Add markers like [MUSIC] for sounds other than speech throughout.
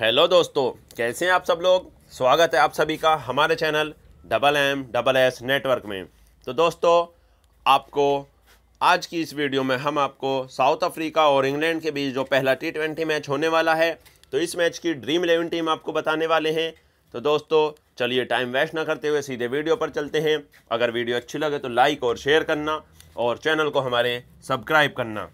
hello दोस्तों कैसे हैं आप सब लोग स्वागत है आप सभी का हमारे channel double M double S network में तो दोस्तों आपको आज की इस वीडियो में हम आपको साउथ अफ्रीका और इंग्लैंड के बीच जो पहला टी ट्वेंटी मैच होने वाला है तो इस मैच की ड्रीम इलेवन टीम आपको बताने वाले हैं तो दोस्तों चलिए टाइम वेस्ट ना करते हुए सीधे वीडियो पर चलते हैं अगर वीडियो अच्छी लगे तो लाइक और शेयर करना और चैनल को हमारे सब्सक्राइब करना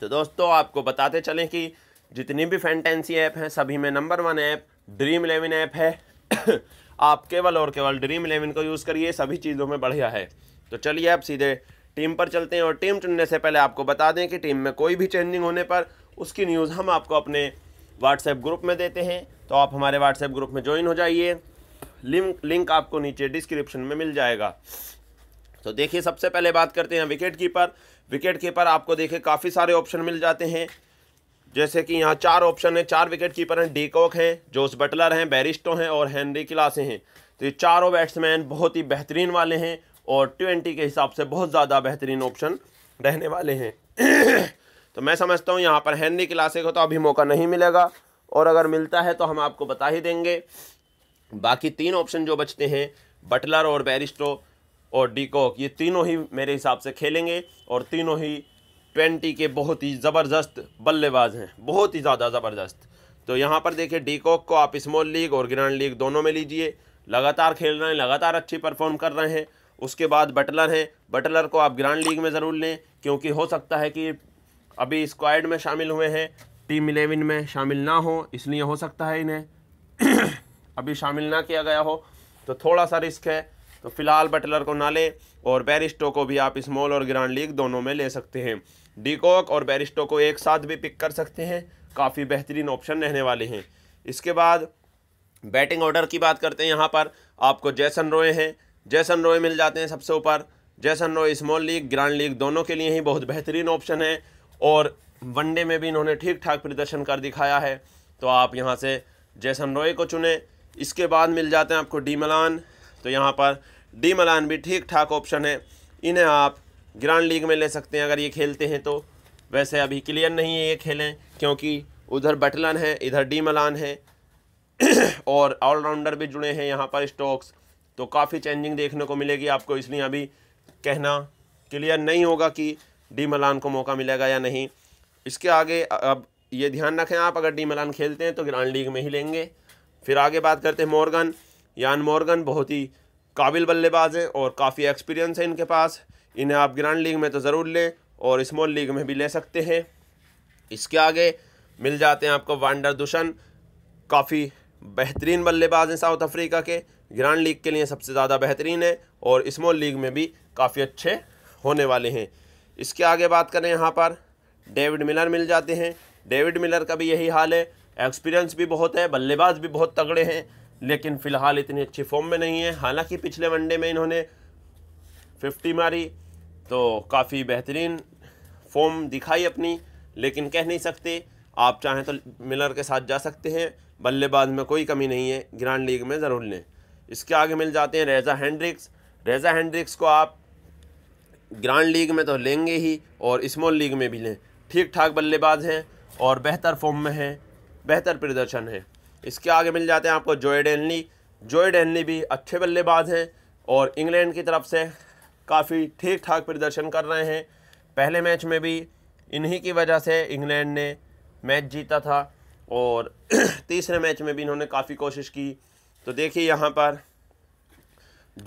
तो दोस्तों आपको बताते चलें कि जितनी भी फैंटेंसी ऐप हैं सभी में number one app dream eleven app है [COUGHS] आप केवल और केवल ड्रीम इलेवन को यूज़ करिए सभी चीज़ों में बढ़िया है तो चलिए आप सीधे टीम पर चलते हैं और टीम चुनने से पहले आपको बता दें कि टीम में कोई भी चेंजिंग होने पर उसकी न्यूज़ हम आपको अपने व्हाट्सएप ग्रुप में देते हैं तो आप हमारे व्हाट्सएप ग्रुप में ज्वाइन हो जाइए लिंक लिंक आपको नीचे डिस्क्रिप्शन में मिल जाएगा तो देखिए सबसे पहले बात करते हैं विकेट कीपर विकेट कीपर आपको देखिए काफ़ी सारे ऑप्शन मिल जाते हैं जैसे कि यहाँ चार ऑप्शन है चार विकेट कीपर हैं डीकॉक हैं जोस बटलर हैं बैरिस्टो हैं और हेनरी क्लासे हैं तो ये चारों बैट्समैन बहुत ही बेहतरीन वाले हैं और ट्वेंटी के हिसाब से बहुत ज़्यादा बेहतरीन ऑप्शन रहने वाले हैं [CLEARS THROAT] तो मैं समझता हूँ यहाँ पर हेनरी क्लासे को तो अभी मौका नहीं मिलेगा और अगर मिलता है तो हम आपको बता ही देंगे बाकी तीन ऑप्शन जो बचते हैं बटलर और बैरिस्टो और डीकॉक ये तीनों ही मेरे हिसाब से खेलेंगे और तीनों ही ट्वेंटी के बहुत ही ज़बरदस्त बल्लेबाज हैं बहुत ही ज़्यादा ज़बरदस्त तो यहाँ पर देखिए डीकॉक को आप स्मॉल लीग और ग्रैंड लीग दोनों में लीजिए लगातार खेल रहे हैं लगातार अच्छी परफॉर्म कर रहे हैं उसके बाद बटलर हैं बटलर को आप ग्रैंड लीग में ज़रूर लें क्योंकि हो सकता है कि अभी स्क्वाड में शामिल हुए हैं टीम इलेवन में शामिल ना हो इसलिए हो सकता है इन्हें [CLEARS THROAT] अभी शामिल ना किया गया हो तो थोड़ा सा रिस्क है तो फिलहाल बटलर को ना लें और बैरिस्टो को भी आप स्मॉल और ग्रैंड लीग दोनों में ले सकते हैं डीकॉक और बैरिस्टो को एक साथ भी पिक कर सकते हैं काफ़ी बेहतरीन ऑप्शन रहने वाले हैं इसके बाद बैटिंग ऑर्डर की बात करते हैं यहाँ पर आपको जैसन रॉय हैं जैसन रॉय मिल जाते हैं सबसे ऊपर Jason Roy small league grand league दोनों के लिए ही बहुत बेहतरीन ऑप्शन है और वनडे में भी इन्होंने ठीक ठाक प्रदर्शन कर दिखाया है तो आप यहाँ से जैसन रॉय को चुने इसके बाद मिल जाते हैं आपको डी मलान तो यहाँ पर डी मलान भी ठीक ठाक ऑप्शन है इन्हें आप ग्रांड लीग में ले सकते हैं अगर ये खेलते हैं तो वैसे अभी क्लियर नहीं है ये खेलें क्योंकि उधर बटलन है इधर डी मलान है [CLEARS THROAT] और ऑलराउंडर भी जुड़े हैं यहाँ पर स्टॉक्स तो काफ़ी चेंजिंग देखने को मिलेगी आपको इसलिए अभी कहना क्लियर नहीं होगा कि डी मलान को मौका मिलेगा या नहीं इसके आगे अब ये ध्यान रखें आप अगर डी मलान खेलते हैं तो ग्रांड लीग में ही लेंगे फिर आगे बात करते हैं मॉर्गन यान मॉर्गन बहुत ही काबिल बल्लेबाज हैं और काफ़ी एक्सपीरियंस है इनके पास इन्हें आप ग्रांड लीग में तो ज़रूर लें और स्मॉल लीग में भी ले सकते हैं इसके आगे मिल जाते हैं आपको वांडर दुशन काफ़ी बेहतरीन बल्लेबाज हैं साउथ अफ्रीका के ग्रांड लीग के लिए सबसे ज़्यादा बेहतरीन है और स्मॉल लीग में भी काफ़ी अच्छे होने वाले हैं इसके आगे बात करें यहाँ पर डेविड मिलर मिल जाते हैं डेविड मिलर का भी यही हाल है एक्सपीरियंस भी बहुत है बल्लेबाज भी बहुत तगड़े हैं लेकिन फ़िलहाल इतनी अच्छी फॉर्म में नहीं है हालांकि पिछले वनडे में इन्होंने फिफ्टी मारी तो काफ़ी बेहतरीन फॉर्म दिखाई अपनी लेकिन कह नहीं सकते आप चाहें तो मिलर के साथ जा सकते हैं बल्लेबाज में कोई कमी नहीं है ग्रैंड लीग में ज़रूर लें इसके आगे मिल जाते हैं रेजा हैंड्रिक्स रेजा हैंड्रिक्स को आप ग्रैंड लीग में तो लेंगे ही और स्मॉल लीग में भी लें ठीक ठाक बल्लेबाज हैं और बेहतर फॉर्म में हैं बेहतर प्रदर्शन है इसके आगे मिल जाते हैं आपको जोए डेनली जोए डेनली भी अच्छे बल्लेबाज हैं और इंग्लैंड की तरफ से काफ़ी ठीक ठाक प्रदर्शन कर रहे हैं पहले मैच में भी इन्हीं की वजह से इंग्लैंड ने मैच जीता था और [CLEARS THROAT] तीसरे मैच में भी इन्होंने काफ़ी कोशिश की तो देखिए यहाँ पर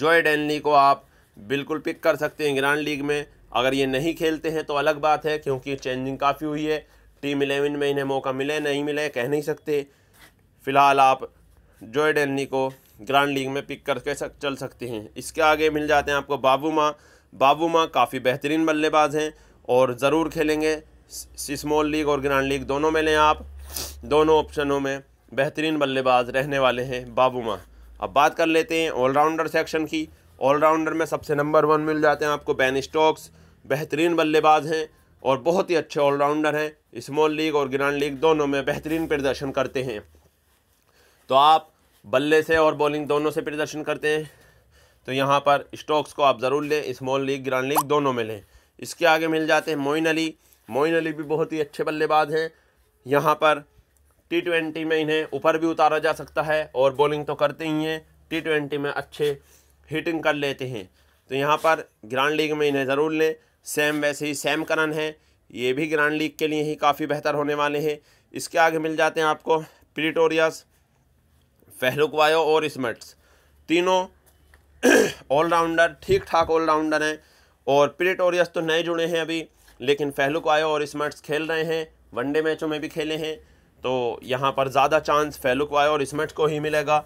जॉय डेनली को आप बिल्कुल पिक कर सकते हैं इंग्लैंड लीग में अगर ये नहीं खेलते हैं तो अलग बात है क्योंकि चेंजिंग काफ़ी हुई है टीम इलेवन में इन्हें मौका मिले नहीं मिले कह नहीं सकते फ़िलहाल आप जॉय डेनली को ग्रांड लीग में पिक करके सक, चल सकते हैं इसके आगे मिल जाते हैं आपको बाबू माँ बाबू माँ काफ़ी बेहतरीन बल्लेबाज हैं और ज़रूर खेलेंगे स्मॉल लीग और ग्रांड लीग दोनों में लें आप दोनों ऑप्शनों में बेहतरीन बल्लेबाज रहने वाले हैं बाबू माँ अब बात कर लेते हैं ऑलराउंडर सेक्शन की ऑलराउंडर में सबसे नंबर वन मिल जाते हैं आपको बैन स्टोक्स बेहतरीन बल्लेबाज हैं और बहुत ही अच्छे ऑलराउंडर हैं स्मॉल लीग और ग्रांड लीग दोनों में बेहतरीन प्रदर्शन करते हैं तो आप बल्ले से और बॉलिंग दोनों से प्रदर्शन करते हैं तो यहाँ पर स्टॉक्स को आप ज़रूर लें स्मॉल लीग ग्रांड लीग दोनों में लें इसके आगे मिल जाते हैं मोइन अली मोइन अली भी बहुत ही अच्छे बल्लेबाज हैं यहाँ पर टी ट्वेंटी में इन्हें ऊपर भी उतारा जा सकता है और बॉलिंग तो करते ही हैं टी ट्वेंटी में अच्छे हिटिंग कर लेते हैं तो यहाँ पर ग्रांड लीग में इन्हें ज़रूर लें सेम वैसे ही सैम करन है ये भी ग्रांड लीग के लिए ही काफ़ी बेहतर होने वाले हैं इसके आगे मिल जाते हैं आपको प्रिटोरियस फेहलुकवायो और स्मट्स तीनों [CLEARS THROAT] ऑलराउंडर ठीक ठाक ऑलराउंडर हैं और प्रिटोरियस तो नए जुड़े हैं अभी लेकिन फेहलुकवायो और स्मट्स खेल रहे हैं वनडे मैचों में भी खेले हैं तो यहाँ पर ज़्यादा चांस वायो और स्मट्स को ही मिलेगा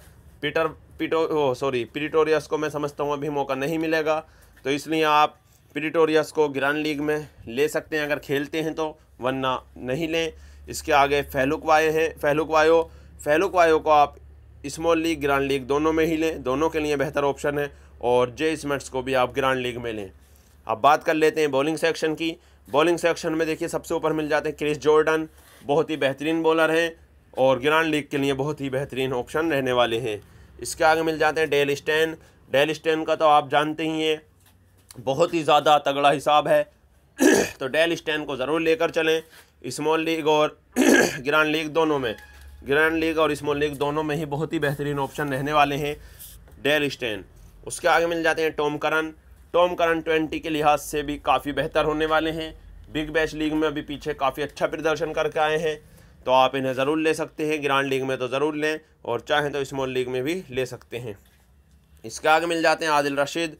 पीटर पिटो सॉरी प्रिटोरियस को मैं समझता हूँ अभी मौका नहीं मिलेगा तो इसलिए आप प्रिटोरियस को ग्रैंड लीग में ले सकते हैं अगर खेलते हैं तो वरना नहीं लें इसके आगे फहलुक वाए हैं फहलुक वायो फहलुक वायो को आप स्मॉल लीग ग्रांड लीग दोनों में ही लें दोनों के लिए बेहतर ऑप्शन है और जे स्मेट्स को भी आप ग्रांड लीग में लें अब बात कर लेते हैं बॉलिंग सेक्शन की बॉलिंग सेक्शन में देखिए सबसे ऊपर मिल जाते हैं क्रिस जॉर्डन बहुत ही बेहतरीन बॉलर हैं और ग्रांड लीग के लिए बहुत ही बेहतरीन ऑप्शन रहने वाले हैं इसके आगे मिल जाते हैं डेल स्टैन डेल स्टैन का तो आप जानते ही हैं बहुत ही ज़्यादा तगड़ा हिसाब है [COUGHS] तो डेल स्टैन को ज़रूर लेकर चलें स्मॉल लीग और ग्रांड [COUGHS] लीग दोनों में ग्रैंड लीग और स्मॉल लीग दोनों में ही बहुत ही बेहतरीन ऑप्शन रहने वाले हैं डेल स्टेन उसके आगे मिल जाते हैं Tom Curran Tom Curran twenty के लिहाज से भी काफ़ी बेहतर होने वाले हैं बिग बैच लीग में अभी पीछे काफ़ी अच्छा प्रदर्शन करके आए हैं तो आप इन्हें ज़रूर ले सकते हैं ग्रांड लीग में तो ज़रूर लें और चाहें तो स्मॉल लीग में भी ले सकते हैं इसके आगे मिल जाते हैं आदिल रशीद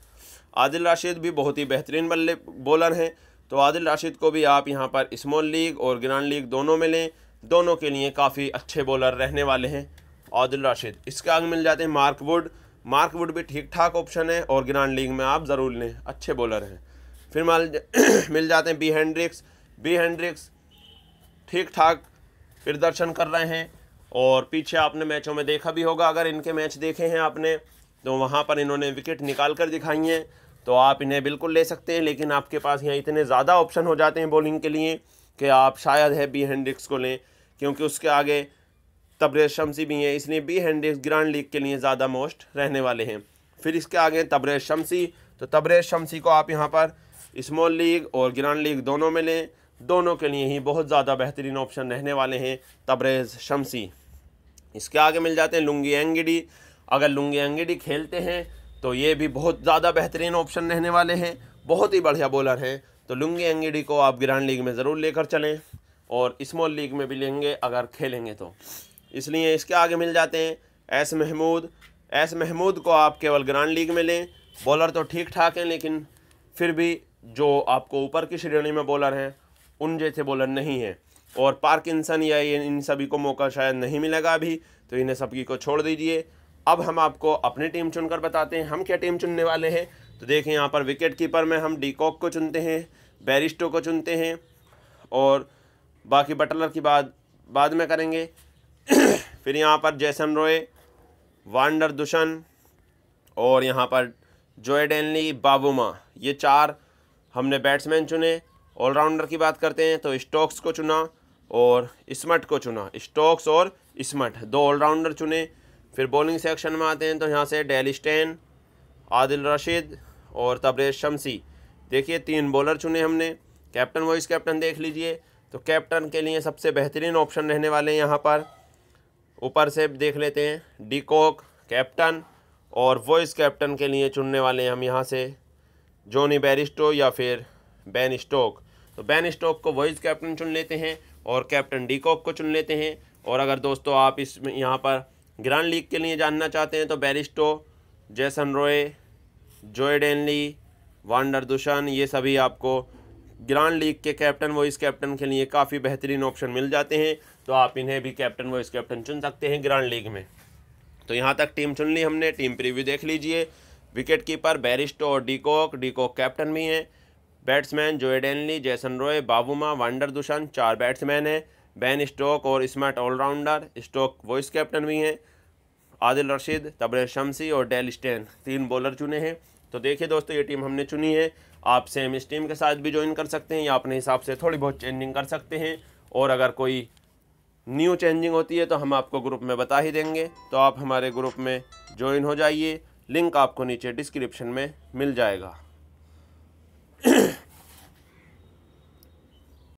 आदिल रशीद भी बहुत ही बेहतरीन बल्ले बॉलर हैं तो आदिल रशीद को भी आप यहाँ पर स्मॉल लीग और ग्रांड लीग दोनों में लें दोनों के लिए काफ़ी अच्छे बॉलर रहने वाले हैं आदिल राशिद इसके आगे मिल जाते हैं मार्क वुड मार्क वुड भी ठीक ठाक ऑप्शन है और ग्रांड लीग में आप ज़रूर लें अच्छे बॉलर हैं फिर [CLEARS THROAT] मिल जाते हैं बी हैंड्रिक्स बी हैंड्रिक्स ठीक ठाक प्रदर्शन कर रहे हैं और पीछे आपने मैचों में देखा भी होगा अगर इनके मैच देखे हैं आपने तो वहाँ पर इन्होंने विकेट निकाल कर दिखाई हैं तो आप इन्हें बिल्कुल ले सकते हैं लेकिन आपके पास यहाँ इतने ज़्यादा ऑप्शन हो जाते हैं बॉलिंग के लिए कि आप शायद है बी हैंड्रिक्स को लें क्योंकि उसके आगे तब्रेज शमसी भी हैं इसलिए बी हैंडेज ग्रांड लीग के लिए ज़्यादा मोस्ट रहने वाले हैं फिर इसके आगे तब्रेज़ शमसी तो तब्रेज़ शमसी को आप यहाँ पर स्मॉल लीग और ग्रांड लीग दोनों में लें दोनों के लिए ही बहुत ज़्यादा बेहतरीन ऑप्शन रहने वाले हैं तब्रेज़ शमसी इसके आगे मिल जाते हैं लुंगी एंगिडी अगर लुंगी एंगिडी खेलते हैं तो ये भी बहुत ज़्यादा बेहतरीन ऑप्शन रहने वाले हैं बहुत ही बढ़िया बॉलर हैं तो लुंगी एंगिडी को आप ग्रांड लीग में ज़रूर लेकर चलें और स्मॉल लीग में भी लेंगे अगर खेलेंगे तो इसलिए इसके आगे मिल जाते हैं एस महमूद एस महमूद को आप केवल ग्रांड लीग में लें बॉलर तो ठीक ठाक हैं लेकिन फिर भी जो आपको ऊपर की श्रेणी में बॉलर हैं उन जैसे बॉलर नहीं हैं और पार्किंसन या ये इन सभी को मौका शायद नहीं मिलेगा अभी तो इन्हें सबकी को छोड़ दीजिए अब हम आपको अपनी टीम चुनकर बताते हैं हम क्या टीम चुनने वाले हैं तो देखें यहाँ पर विकेट कीपर में हम डीकॉक को चुनते हैं बैरिस्टो को चुनते हैं और बाकी बटलर की बात बाद में करेंगे [COUGHS] फिर यहाँ पर जैसन रॉय वांडर दुशन और यहाँ पर जोए डेनली बाबूमा ये चार हमने बैट्समैन चुने ऑलराउंडर की बात करते हैं तो स्टोक्स को चुना और स्मट को चुना स्टोक्स और स्मट दो ऑलराउंडर चुने फिर बॉलिंग सेक्शन में आते हैं तो यहाँ से डेली स्टेन आदिल रशीद और तब्रेज शमसी देखिए तीन बॉलर चुने हमने कैप्टन वाइस कैप्टन देख लीजिए तो कैप्टन के लिए सबसे बेहतरीन ऑप्शन रहने वाले हैं यहाँ पर ऊपर से देख लेते हैं डी कोक कैप्टन और वॉइस कैप्टन के लिए चुनने वाले हैं हम यहाँ से जॉनी बैरिस्टो या फिर बैन स्टोक तो बैन स्टोक को वॉइस कैप्टन चुन लेते हैं और कैप्टन डी कोक को चुन लेते हैं और अगर दोस्तों आप इस यहाँ पर ग्रांड लीग के लिए जानना चाहते हैं तो बैरिस्टो जैसन रॉय जोएडेनली वांडर दुशन ये सभी आपको ग्रांड लीग के कैप्टन वॉइस कैप्टन के लिए काफ़ी बेहतरीन ऑप्शन मिल जाते हैं तो आप इन्हें भी कैप्टन वॉइस कैप्टन चुन सकते हैं ग्रांड लीग में तो यहाँ तक टीम चुन ली हमने टीम प्रीव्यू देख लीजिए विकेट कीपर बैरिस्टो और डीकॉक डीकॉक कैप्टन भी हैं बैट्समैन जोए डेनली जैसन रॉय बाबूमा वांडर दुशन चार बैट्समैन हैं बैन स्टोक और smart all rounder Stoke vice captain भी हैं आदिल रशीद तबरे शमसी और डेल स्टेन तीन बॉलर चुने हैं तो देखिए दोस्तों ये टीम हमने चुनी है आप सेम इस टीम के साथ भी ज्वाइन कर सकते हैं या अपने हिसाब से थोड़ी बहुत चेंजिंग कर सकते हैं और अगर कोई न्यू चेंजिंग होती है तो हम आपको ग्रुप में बता ही देंगे तो आप हमारे ग्रुप में ज्वाइन हो जाइए लिंक आपको नीचे डिस्क्रिप्शन में मिल जाएगा